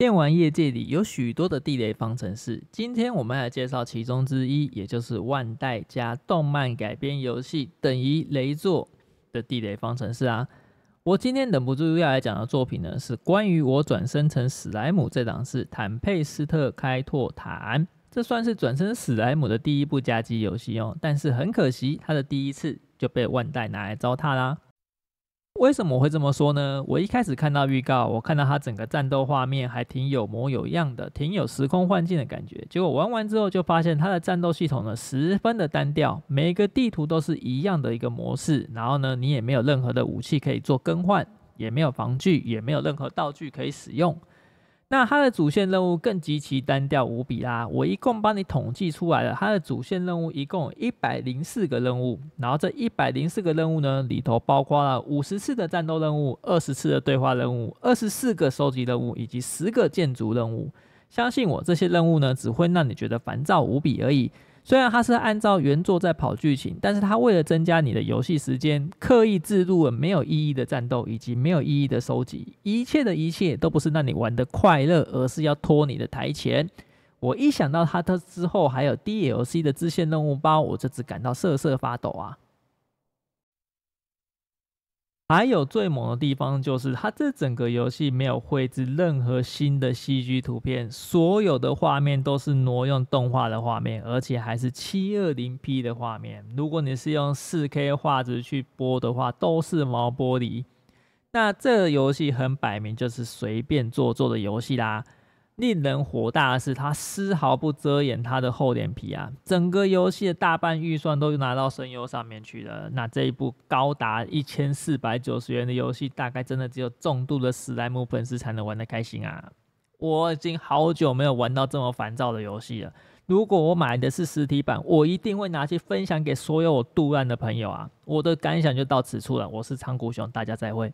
电玩业界里有许多的地雷方程式，今天我们来介绍其中之一，也就是万代加动漫改编游戏等于雷作的地雷方程式啊。我今天忍不住要来讲的作品呢，是关于我转生成史莱姆这档事——坦佩斯特开拓坦，这算是转生史莱姆的第一部加机游戏哦，但是很可惜，他的第一次就被万代拿来糟蹋啦。为什么会这么说呢？我一开始看到预告，我看到它整个战斗画面还挺有模有样的，挺有时空幻境的感觉。结果玩完之后，就发现它的战斗系统呢十分的单调，每一个地图都是一样的一个模式。然后呢，你也没有任何的武器可以做更换，也没有防具，也没有任何道具可以使用。那它的主线任务更极其单调无比啦！我一共帮你统计出来了，它的主线任务一共一百零四个任务，然后这一百零四个任务呢，里头包括了五十次的战斗任务、二十次的对话任务、二十四个收集任务以及十个建筑任务。相信我，这些任务呢，只会让你觉得烦躁无比而已。虽然它是按照原作在跑剧情，但是它为了增加你的游戏时间，刻意置入没有意义的战斗以及没有意义的收集，一切的一切都不是让你玩的快乐，而是要拖你的台前。我一想到它它之后还有 DLC 的支线任务包，我就只感到瑟瑟发抖啊！还有最猛的地方就是，它这整个游戏没有绘制任何新的 CG 图片，所有的画面都是挪用动画的画面，而且还是七二零 P 的画面。如果你是用四 K 画质去播的话，都是毛玻璃。那这游戏很摆明就是随便做作的游戏啦。令人火大的是，他丝毫不遮掩他的厚脸皮啊！整个游戏的大半预算都拿到声优上面去了。那这一部高达一千四百九十元的游戏，大概真的只有重度的史莱姆粉丝才能玩得开心啊！我已经好久没有玩到这么烦躁的游戏了。如果我买的是实体版，我一定会拿去分享给所有我度烂的朋友啊！我的感想就到此处了。我是仓谷熊，大家再会。